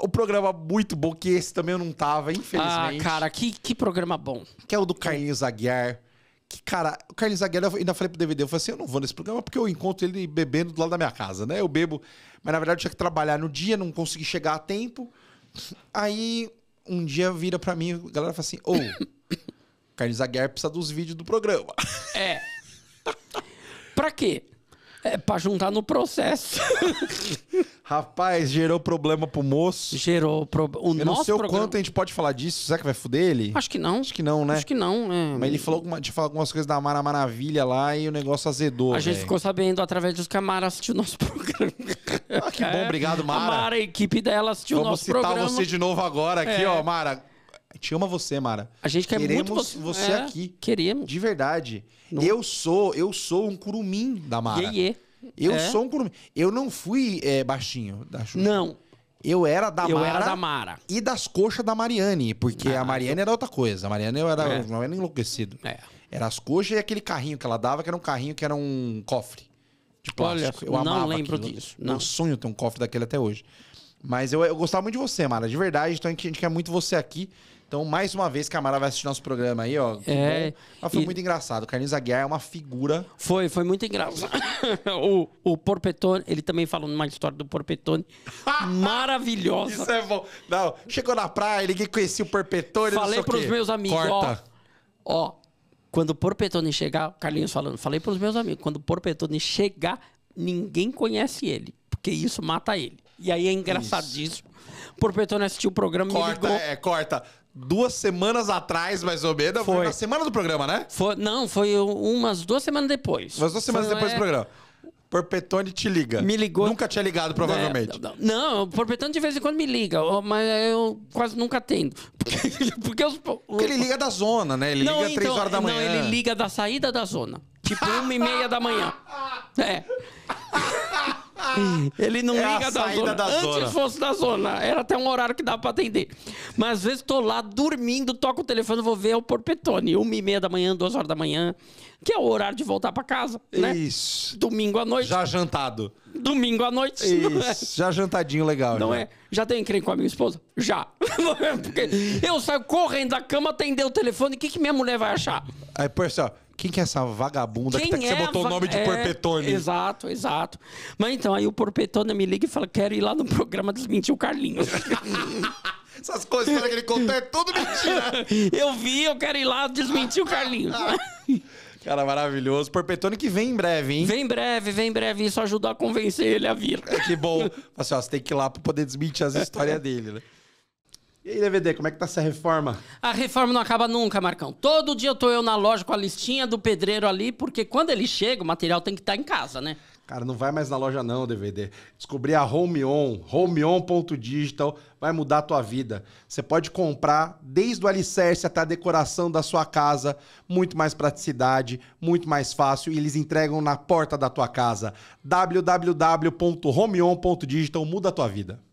o programa muito bom, que esse também eu não tava, infelizmente. Ah, cara, que, que programa bom. Que é o do Carlinhos Aguiar. Que, cara, o Carlinhos Aguiar, eu ainda falei pro DVD, eu falei assim, eu não vou nesse programa porque eu encontro ele bebendo do lado da minha casa, né? Eu bebo, mas na verdade eu tinha que trabalhar no dia, não consegui chegar a tempo. Aí, um dia vira pra mim, a galera fala assim, ô, oh, Carlinhos Aguiar precisa dos vídeos do programa. É. pra quê? É pra juntar no processo. Rapaz, gerou problema pro moço. Gerou problema. Eu não sei o programa... quanto a gente pode falar disso. Será que vai foder ele? Acho que não. Acho que não, né? Acho que não. É... Mas ele falou de falar algumas coisas da Mara Maravilha lá e o negócio azedou. A véio. gente ficou sabendo através dos camaras assistiu nosso programa. Ah, que é. bom, obrigado, Mara. A Mara, a equipe dela assistiu Vamos nosso programa. Vamos citar você de novo agora aqui, é. ó, Mara. Te ama você, Mara. A gente quer Queremos muito você, você é, aqui. Queremos. De verdade. Não. Eu sou, eu sou um curumim da Mara. Yeah, yeah. Eu é? sou um curumim. Eu não fui é, baixinho da Xuxa. Não. Eu era da eu Mara. Era da Mara. E das coxas da Mariane, porque ah, a Mariane eu... era outra coisa. A Mariane eu era, é. não era enlouquecido. É. Era as coxas e aquele carrinho que ela dava, que era um carrinho que era um cofre de plástico. Olha, eu não lembro aquilo. disso. Não. sonho ter um cofre daquele até hoje. Mas eu, eu gostava muito de você, Mara, de verdade. Então a gente, a gente quer muito você aqui. Então, mais uma vez, Camara vai assistir nosso programa aí, ó. É. Mas foi e... muito engraçado. O Carlinhos Aguiar é uma figura. Foi, foi muito engraçado. o, o Porpetone, ele também falou uma história do Porpetone maravilhosa. Isso é bom. Não, chegou na praia, ele conhecia o Porpetone. Falei pros os meus amigos, Corta. ó. Ó, quando o Porpetone chegar, Carlinhos falando, falei pros meus amigos, quando o Porpetone chegar, ninguém conhece ele, porque isso mata ele. E aí é engraçadíssimo. Por Porpetone assistiu o programa corta, É, corta. Duas semanas atrás, mais ou menos. Foi. Na semana do programa, né? Foi, não, foi umas duas semanas depois. Umas duas semanas foi, depois é... do programa. Porpetone te liga. Me ligou. Nunca tinha ligado, provavelmente. É, não, o Porpetone de vez em quando me liga, mas eu quase nunca atendo. Porque, os, porque ele liga da zona, né? Ele não, liga às então, horas da manhã. Não, ele liga da saída da zona. Tipo, uma e meia da manhã. É. Ele não é liga da zona. da zona. Antes fosse da zona. Era até um horário que dava pra atender. Mas às vezes tô lá dormindo, toco o telefone, vou ver é o Porpetone. Uma e meia da manhã, duas horas da manhã. Que é o horário de voltar pra casa, né? Isso. Domingo à noite. Já jantado. Domingo à noite. Isso. É. Já jantadinho legal. Não é? Já tem encrenca com a minha esposa? Já. Porque eu saio correndo da cama, atender o telefone. O que, que minha mulher vai achar? Aí, pessoal... Quem que é essa vagabunda tá- Quem que, tá, que é você botou o nome de é, Porpetone? Exato, exato. Mas então, aí o Porpetone me liga e fala: quero ir lá no programa desmentir o Carlinhos. Essas coisas que ele contou é tudo mentira. eu vi, eu quero ir lá desmentir o Carlinhos. Cara, maravilhoso. Porpetone que vem em breve, hein? Vem em breve, vem em breve. Isso ajudou a convencer ele a vir. É, que bom. Assim, ó, você tem que ir lá pra poder desmentir as histórias dele, né? E aí, DVD, como é que tá essa reforma? A reforma não acaba nunca, Marcão. Todo dia eu tô eu na loja com a listinha do pedreiro ali, porque quando ele chega, o material tem que estar tá em casa, né? Cara, não vai mais na loja não, DVD. Descobri a Home On, homeon.digital, vai mudar a tua vida. Você pode comprar desde o alicerce até a decoração da sua casa, muito mais praticidade, muito mais fácil, e eles entregam na porta da tua casa. www.homeon.digital, muda a tua vida.